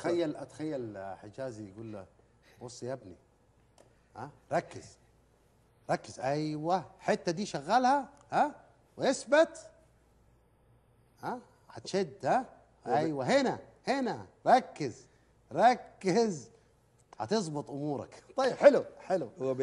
تخيل اتخيل حجازي يقول له بص يا ابني ها ركز ركز ايوه الحته دي شغلها ها واثبت ها هتشد ها ايوه هنا هنا ركز ركز هتظبط امورك طيب حلو حلو